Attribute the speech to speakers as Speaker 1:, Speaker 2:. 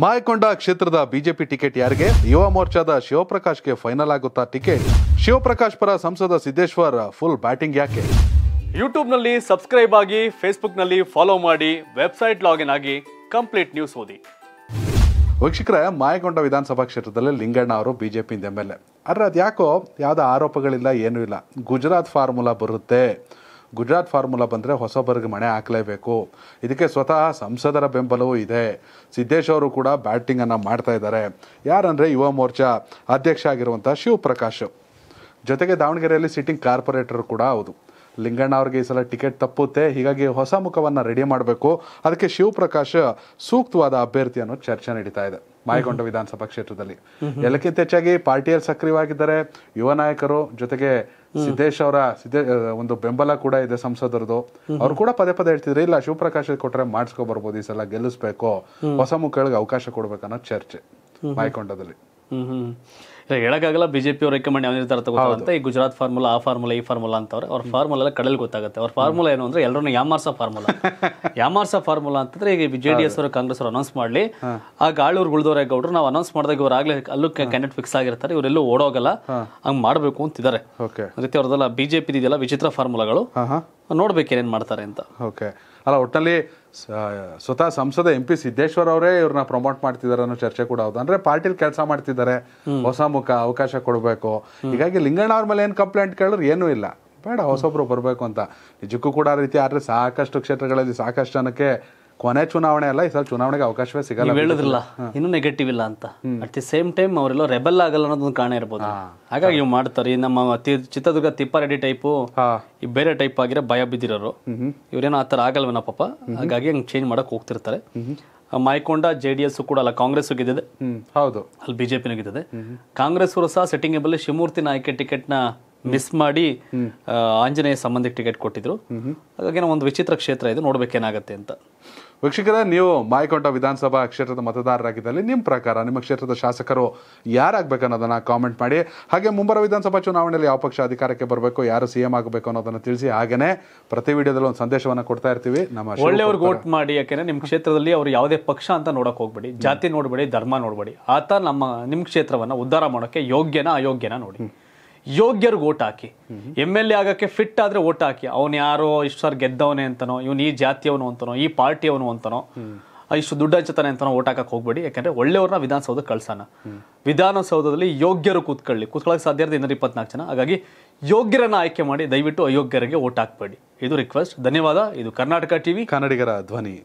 Speaker 1: ಮಾಯಕೊಂಡ ಕ್ಷೇತ್ರದ BJP ticket ಯಾರಿಗೆ ಯುವ ಮೋರ್ಚಾದ ಗೆ ಫೈನಲ್ ಆಗುತ್ತಾ ಟಿಕೆಟ್ ಶಿವಪ್ರಕಾಶ್ ಪರ ಸಂಸದ ಸಿದ್ದೇಶ್ವರ್ ಫುಲ್ ಬ್ಯಾಟಿಂಗ್ ಯಾಕೆ
Speaker 2: ಯೂಟ್ಯೂಬ್ನಲ್ಲಿ ಸಬ್ಸ್ಕ್ರೈಬ್ ಆಗಿ ಫೇಸ್ಬುಕ್ನಲ್ಲಿ ಫಾಲೋ ಮಾಡಿ ವೆಬ್ಸೈಟ್ ಲಾಗಿನ್ ಆಗಿ ಕಂಪ್ಲೀಟ್ ನ್ಯೂಸ್ ಓದಿ
Speaker 1: ವೀಕ್ಷಕರೇ ಮಾಯಕೊಂಡ ವಿಧಾನಸಭಾ ಕ್ಷೇತ್ರದಲ್ಲಿ ಲಿಂಗಣ್ಣ ಅವರು ಬಿಜೆಪಿಯಿಂದ ಎಮ್ ಎಲ್ ಎ ಆದರೆ ಅದ್ಯಾಕೋ ಯಾಕೋ ಆರೋಪಗಳಿಲ್ಲ ಏನೂ ಇಲ್ಲ ಗುಜರಾತ್ ಫಾರ್ಮುಲಾ ಬರುತ್ತೆ ಗುಜರಾತ್ ಫಾರ್ಮುಲಾ ಬಂದರೆ ಹೊಸಬರಿಗೆ ಮಣೆ ಹಾಕಲೇಬೇಕು ಇದಕ್ಕೆ ಸ್ವತಃ ಸಂಸದರ ಬೆಂಬಲವೂ ಇದೆ ಸಿದ್ದೇಶ್ ಅವರು ಕೂಡ ಬ್ಯಾಟಿಂಗನ್ನು ಮಾಡ್ತಾ ಇದ್ದಾರೆ ಯಾರಂದರೆ ಯುವ ಮೋರ್ಚಾ ಅಧ್ಯಕ್ಷ ಆಗಿರುವಂಥ ಶಿವಪ್ರಕಾಶ್ ಜೊತೆಗೆ ದಾವಣಗೆರೆಯಲ್ಲಿ ಸಿಟ್ಟಿಂಗ್ ಕಾರ್ಪೊರೇಟರ್ ಕೂಡ ಹೌದು ಲಿಂಗಣ್ಣ ಅವ್ರಿಗೆ ಈ ಸಲ ಟಿಕೆಟ್ ತಪ್ಪುತ್ತೆ ಹೀಗಾಗಿ ಹೊಸ ಮುಖವನ್ನ ರೆಡಿ ಮಾಡಬೇಕು ಅದಕ್ಕೆ ಶಿವಪ್ರಕಾಶ್ ಸೂಕ್ತವಾದ ಅಭ್ಯರ್ಥಿ ಅನ್ನೋ ಚರ್ಚೆ ನಡೀತಾ ಇದೆ ಮಾಯಕೊಂಡ ವಿಧಾನಸಭಾ ಕ್ಷೇತ್ರದಲ್ಲಿ ಎಲ್ಲಕ್ಕಿಂತ ಹೆಚ್ಚಾಗಿ ಪಾರ್ಟಿಯಲ್ಲಿ ಸಕ್ರಿಯವಾಗಿದ್ದಾರೆ ಯುವ ನಾಯಕರು ಜೊತೆಗೆ ಸಿದ್ದೇಶ್ ಅವರ ಒಂದು ಬೆಂಬಲ ಕೂಡ ಇದೆ ಸಂಸದರದು ಅವ್ರು ಕೂಡ ಪದೇ ಪದೇ ಹೇಳ್ತಿದ್ರು ಇಲ್ಲ ಶಿವಪ್ರಕಾಶ್ ಕೊಟ್ರೆ ಮಾಡಿಸ್ಕೊ ಬರ್ಬೋದು ಈ ಸಲ ಗೆಲ್ಲಿಸ್ಬೇಕು ಹೊಸ ಮುಖಗಳಿಗೆ ಅವಕಾಶ ಕೊಡ್ಬೇಕನ್ನೋ ಚರ್ಚೆ ಮಾಯಕೊಂಡದಲ್ಲಿ
Speaker 2: ಹೇಳಕ್ಕಾಗಲ್ಲ ಬಿಜೆಪಿ ಅವ್ರು ರೆಕಮೆಂಡ್ ಯಾವ ನಿರ್ಧಾರ ತಗೋತಾರೆ ಈ ಗುಜರಾತ್ ಫಾರ್ಮುಲಾ ಆ ಫಾರ್ಮುಲಾ ಈ ಫಾರ್ಮುಲಾ ಅಂತವ್ರೆ ಅವ್ರ ಫಾರ್ಮುಲಾ ಎಲ್ಲ ಕಡಲ್ ಗೊತ್ತಾಗುತ್ತೆ ಅವ್ರ ಫಾರ್ಮುಲಾ ಏನು ಅಂದ್ರೆ ಎಲ್ಲರೂ ಯಾಮಾರ್ಸ ಫಾರ್ಮುಲಾ ಯಾಮಾರ್ಸ ಫಾರ್ಮುಲಾ ಅಂತಂದ್ರೆ ಈಗ ಜೆ ಡಿ ಎಸ್ ಅವರು ಕಾಂಗ್ರೆಸ್ ಅವರು ಅನೌನ್ಸ್ ಮಾಡಲಿ ಆ ಗಾಳೂರು ಗುಳ್ದೋರೆ ಗೌಡ್ರು ನಾವು ಅನೌನ್ಸ್ ಮಾಡಿದಾಗ ಇವ್ರು ಆಗ್ಲೇ ಅಲ್ಲೂ ಕ್ಯಾಂಡಿಡೇಟ್ ಫಿಕ್ಸ್ ಆಗಿರ್ತಾರೆ ಇವರೆಲ್ಲೂ ಓಡೋಗಲ್ಲ ಹಂಗ್ ಮಾಡಬೇಕು ಅಂತಿದ್ದಾರೆ ಜೊತೆ ಬಿಜೆಪಿ ಇದೆಯಲ್ಲ ವಿಚಿತ್ರ ಫಾರ್ಮುಲಾಗಳು ನೋಡ್ಬೇಕು ಏನೇನು ಮಾಡ್ತಾರೆ
Speaker 1: ಅಂತ ಓಕೆ ಅಲ್ಲ ಒಟ್ಟಿನಲ್ಲಿ ಸ್ವತಃ ಸಂಸದ ಎಂ ಪಿ ಸಿದ್ದೇಶ್ವರ್ ಅವರೇ ಇವ್ರನ್ನ ಪ್ರಮೋಟ್ ಮಾಡ್ತಿದ್ದಾರೆ ಅನ್ನೋ ಚರ್ಚೆ ಕೂಡ ಹೌದು ಅಂದ್ರೆ ಪಾರ್ಟಿಲ್ ಕೆಲಸ ಮಾಡ್ತಿದ್ದಾರೆ ಹೊಸ ಮುಖ ಅವಕಾಶ ಕೊಡಬೇಕು ಹೀಗಾಗಿ ಲಿಂಗಣ್ಣ ಅವ್ರ ಮೇಲೆ ಏನು ಕಂಪ್ಲೇಂಟ್ ಕೇಳಿದ್ರು ಏನೂ ಇಲ್ಲ ಬೇಡ ಹೊಸೊಬ್ರು ಬರಬೇಕು ಅಂತ ನಿಜಕ್ಕೂ ಕೂಡ ರೀತಿ ಆದ್ರೆ ಸಾಕಷ್ಟು ಕ್ಷೇತ್ರಗಳಲ್ಲಿ ಸಾಕಷ್ಟು ಜನಕ್ಕೆ ಕೊನೆ ಚುನಾವಣೆ ಅಲ್ಲ ಈ ಸಲ ಚುನಾವಣೆಗೆ ಅವಕಾಶವೇ ಸಿಗಲ್ಲ ಹೇಳಿದ್ರಲ್ಲ
Speaker 2: ಇನ್ನು ನೆಗೆಟಿವ್ ಇಲ್ಲ ಅಂತ ಅಟ್ ದಿ ಸೇಮ್ ಟೈಮ್ ಅವರೆಲ್ಲ ರೆಬಲ್ ಆಗಲ್ಲ ಅನ್ನೋದೊಂದು ಕಾರಣ ಇರ್ಬೋದು ಹಾಗಾಗಿ ಇವ್ ಮಾಡ್ತಾರೆ ನಮ್ಮ ಚಿತ್ರದುರ್ಗ ತಿಪ್ಪಾರೆಡ್ಡಿ ಟೈಪು ಈ ಬೇರೆ ಟೈಪ್ ಆಗಿರೋ ಭಯ ಬಿದ್ದಿರೋರು ಇವ್ರೇನೋ ಆ ತರ ಆಗಲ್ವೇನೋ ಪಾಪ ಹಾಗಾಗಿ ಹಂಗೆ ಚೇಂಜ್ ಮಾಡಕ್ ಹೋಗ್ತಿರ್ತಾರೆ ಮಾಯ್ಕೊಂಡ ಜೆ ಡಿ ಎಸ್ ಕೂಡ ಅಲ್ಲ ಕಾಂಗ್ರೆಸ್ ಗೆದ್ದಿದೆ ಹೌದು ಅಲ್ಲಿ ಬಿಜೆಪಿ ಗೆದ್ದಿದೆ ಕಾಂಗ್ರೆಸ್ ಅವರು ಸಹ ಸೆಟ್ಟಿಂಗ್ ಎಂಬಲ್ಲಿ ಶಿವಮೂರ್ತಿ ನಾಯ್ಕೆ ನ ಮಿಸ್ ಮಾಡಿ ಆಂಜನೇಯ ಸಂಬಂಧಿಕ ಟಿಕೆಟ್ ಕೊಟ್ಟಿದ್ರು ಹಾಗಾಗಿ ಒಂದು
Speaker 1: ವಿಚಿತ್ರ ಕ್ಷೇತ್ರ ಇದು ನೋಡ್ಬೇಕೇನಾಗತ್ತೆ ಅಂತ ವೀಕ್ಷಕರೇ ನೀವು ಮಾಯಕೊಂಡ ವಿಧಾನಸಭಾ ಕ್ಷೇತ್ರದ ಮತದಾರರಾಗಿದ್ದಲ್ಲಿ ನಿಮ್ಮ ಪ್ರಕಾರ ನಿಮ್ಮ ಕ್ಷೇತ್ರದ ಶಾಸಕರು ಅನ್ನೋದನ್ನು ಕಾಮೆಂಟ್ ಮಾಡಿ ಹಾಗೆ ಮುಂಬರುವ ವಿಧಾನಸಭಾ ಚುನಾವಣೆಯಲ್ಲಿ ಯಾವ ಪಕ್ಷ ಅಧಿಕಾರಕ್ಕೆ ಬರಬೇಕು ಯಾರು ಸಿ ಎಂ ಆಗಬೇಕು ಅನ್ನೋದನ್ನು ತಿಳಿಸಿ ಹಾಗೆಯೇ ಪ್ರತಿ ವಿಡಿಯೋದಲ್ಲಿ ಒಂದು ಸಂದೇಶವನ್ನು ಕೊಡ್ತಾ ಇರ್ತೀವಿ ನಮ್ಮ ಒಳ್ಳೆಯವ್ರಿಗೆ ವೋಟ್
Speaker 2: ಮಾಡಿ ಯಾಕೆಂದರೆ ನಿಮ್ಮ ಕ್ಷೇತ್ರದಲ್ಲಿ ಅವರು ಯಾವುದೇ ಪಕ್ಷ ಅಂತ ನೋಡೋಕೆ ಹೋಗಬೇಡಿ ಜಾತಿ ನೋಡಬೇಡಿ ಧರ್ಮ ನೋಡಬೇಡಿ ಆತ ನಮ್ಮ ನಿಮ್ಮ ಕ್ಷೇತ್ರವನ್ನು ಉದ್ಧಾರ ಮಾಡೋಕ್ಕೆ ಯೋಗ್ಯನ ಅಯೋಗ್ಯನ ನೋಡಿ ಯೋಗ್ಯರಿಗೆ ಓಟ್ ಹಾಕಿ ಎಮ್ ಎಲ್ ಎ ಆಗಕ್ಕೆ ಫಿಟ್ ಆದ್ರೆ ಓಟ್ ಹಾಕಿ ಅವನು ಯಾರೋ ಇಷ್ಟು ಸರ್ ಗೆದ್ದವನೇ ಅಂತನೋ ಇವನು ಈ ಜಾತಿಯವನು ಅಂತನೋ ಈ ಪಾರ್ಟಿಯವನು ಅಂತನೋ ಇಷ್ಟು ದುಡ್ಡು ಹಚ್ಚತಾನೆ ಅಂತನೋ ಓಟ್ ಹಾಕಕ್ಕೆ ಹೋಗ್ಬೇಡಿ ಯಾಕಂದ್ರೆ ಒಳ್ಳೆಯವ್ರನ್ನ ವಿಧಾನಸೌಧಕ್ಕೆ ಕಳ್ಸೋಣ ವಿಧಾನಸೌಧದಲ್ಲಿ ಯೋಗ್ಯರು ಕೂತ್ಕೊಳ್ಳಿ ಕೂತ್ಕೊಳ್ಳೋಕೆ ಸಾಧ್ಯ ಇರೋದು ಇನ್ನೂರ ಇಪ್ಪತ್ನಾಲ್ಕು ಜನ ಹಾಗಾಗಿ ಯೋಗ್ಯರನ್ನ ಆಯ್ಕೆ ಮಾಡಿ ದಯವಿಟ್ಟು ಅಯೋಗ್ಯರಿಗೆ ಓಟ್ ಹಾಕ್ಬೇಡಿ ಇದು ರಿಕ್ವೆಸ್ಟ್ ಧನ್ಯವಾದ
Speaker 1: ಇದು ಕರ್ನಾಟಕ ಟಿವಿ ಕನ್ನಡಿಗರ ಧ್ವನಿ